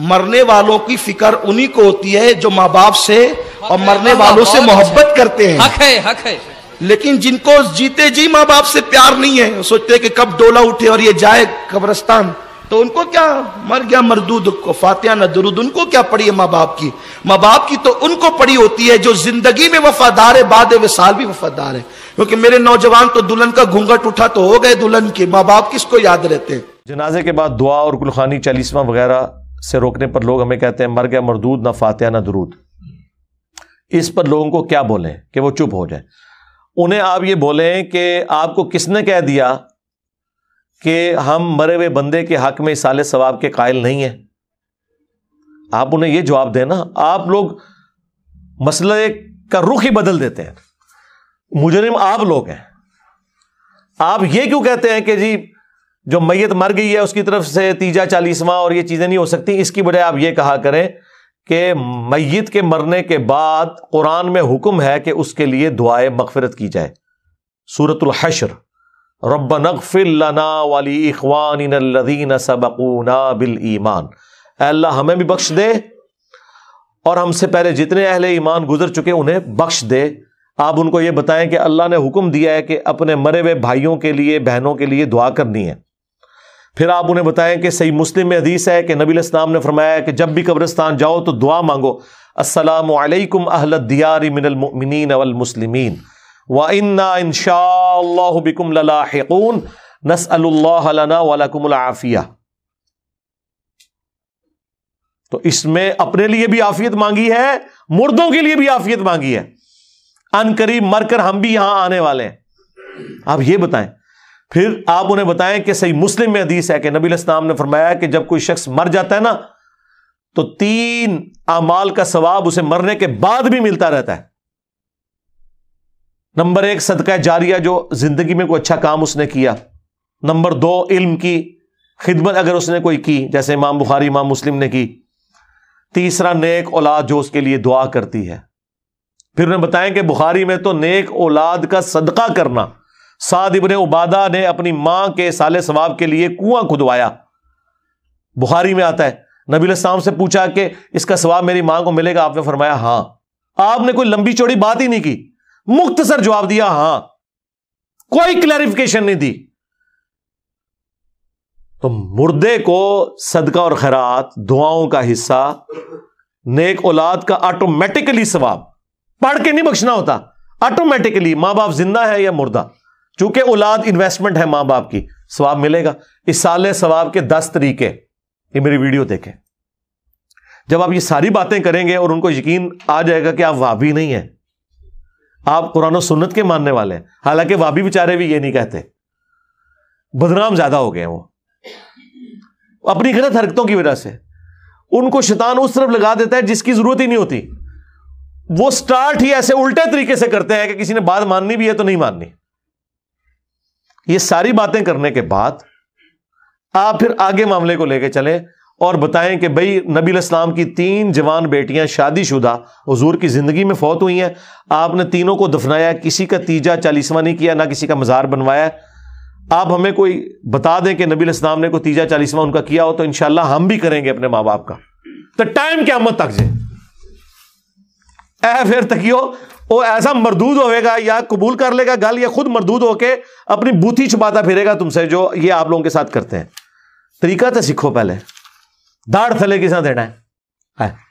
मरने वालों की फिक्र उन्हीं को होती है जो माँ बाप से और मरने वालों से मोहब्बत करते हैं हक है हक है लेकिन जिनको जीते जी माँ बाप से प्यार नहीं है सोचते कि कब डोला उठे और ये जाए कब्रस्तान तो उनको क्या मर गया मरदूद को फातिया न दरूद उनको क्या पड़ी है माँ बाप की माँ बाप की तो उनको पड़ी होती है जो जिंदगी में वफादार है बाद विशाल भी वफादार है क्योंकि मेरे नौजवान तो दुल्हन का घूंघट उठा तो हो गए दुल्हन के माँ बाप किसको याद रहते हैं जनाजे के बाद दुआ और गुलखानी चालीसवा वगैरह से रोकने पर लोग हमें कहते हैं मर गया मरदूद ना फातिहा ना दरूद इस पर लोगों को क्या बोले कि वो चुप हो जाए उन्हें आप ये बोले कि आपको किसने कह दिया कि हम मरे हुए बंदे के हक में साले सवाब के कायल नहीं है आप उन्हें यह जवाब देना आप लोग मसले का रुख ही बदल देते हैं मुजरिम आप लोग हैं आप ये क्यों कहते हैं कि जी जो मैयत मर गई है उसकी तरफ से तीजा चालीसवां और ये चीज़ें नहीं हो सकती इसकी बजाय आप ये कहा करें कि मैयत के मरने के बाद कुरान में हुक्म है कि उसके लिए दुआए मगफरत की जाए सूरतलहशर रब ना वाली इखवान सबकूना बिल ईमान अल्लाह हमें भी बख्श दे और हमसे पहले जितने अहले ईमान गुजर चुके उन्हें बख्श दे आप उनको यह बताएं कि अल्लाह ने हुक्म दिया है कि अपने मरे हुए भाइयों के लिए बहनों के लिए दुआ करनी है फिर आप उन्हें बताएं कि सही मुस्लिम में हदीस है कि नबी इस्लाम ने फरमाया कि जब भी कब्रिस्तान जाओ तो दुआ मांगो असलकम अहलदियारी मिनमिन अवलमसलिमिन व इन्ना इनशाबिकुम ललाकून नसअल्ला वलकुमलाफिया तो इसमें अपने लिए भी आफियत मांगी है मुर्दों के लिए भी आफियत मांगी है अनकरीब मरकर हम भी यहां आने वाले हैं आप ये बताएं फिर आप उन्हें बताएं कि सही मुस्लिम में हदीस है कि नबी इस्लाम ने फरमाया कि जब कोई शख्स मर जाता है ना तो तीन अमाल का सवाब उसे मरने के बाद भी मिलता रहता है नंबर एक सदका जारिया जो जिंदगी में कोई अच्छा काम उसने किया नंबर दो इल्म की खिदमत अगर उसने कोई की जैसे इमाम बुखारी इमाम मुस्लिम ने की तीसरा नेक औलाद जो उसके लिए दुआ करती है फिर उन्हें बताएं कि बुखारी में तो नेक औलाद का सदका करना साद इबन उबादा ने अपनी मां के साले सवाब के लिए कुआं खुदवाया बुखारी में आता है नबी इस्लाम से पूछा कि इसका सवाब मेरी मां को मिलेगा आपने फरमाया हां आपने कोई लंबी चौड़ी बात ही नहीं की मुख्तसर जवाब दिया हां कोई क्लैरिफिकेशन नहीं दी तो मुर्दे को सदका और खैरात दुआओं का हिस्सा नेक औलाद का ऑटोमेटिकली सवाब पढ़ के नहीं बख्शना होता ऑटोमेटिकली मां बाप जिंदा है या मुर्दा चूंकि औलाद इन्वेस्टमेंट है मां बाप की स्वाब मिलेगा इस साल स्वाब के दस तरीके ये मेरी वीडियो देखें जब आप ये सारी बातें करेंगे और उनको यकीन आ जाएगा कि आप वाबी नहीं है आप कुरान सुन्नत के मानने वाले हैं हालांकि वाबी बेचारे भी ये नहीं कहते बदनाम ज्यादा हो गए हैं वो अपनी गलत हरकतों की वजह से उनको शैतान उस तरफ लगा देता है जिसकी जरूरत ही नहीं होती वो स्टार्ट ही ऐसे उल्टे तरीके से करते हैं कि किसी ने बात माननी भी है तो नहीं माननी ये सारी बातें करने के बाद आप फिर आगे मामले को लेकर चले और बताएं कि भाई नबी इस्लाम की तीन जवान बेटियां शादी शुदा हजूर की ज़िंदगी में फौत हुई हैं आपने तीनों को दफनाया किसी का तीजा चालीसवा नहीं किया ना किसी का मज़ार बनवाया आप हमें कोई बता दें कि नबी इस्लाम ने कोई तीजा चालीसवा उनका किया हो तो इन हम भी करेंगे अपने माँ बाप का तो टाइम क्या मत तक जे ए फिर तकियो वो ऐसा मरदूद होएगा या कबूल कर लेगा गल या खुद मरदूद होके अपनी बूथी छुपाता फिरेगा तुमसे जो ये आप लोगों के साथ करते हैं तरीका तो सीखो पहले दाढ़ थले किसा देना है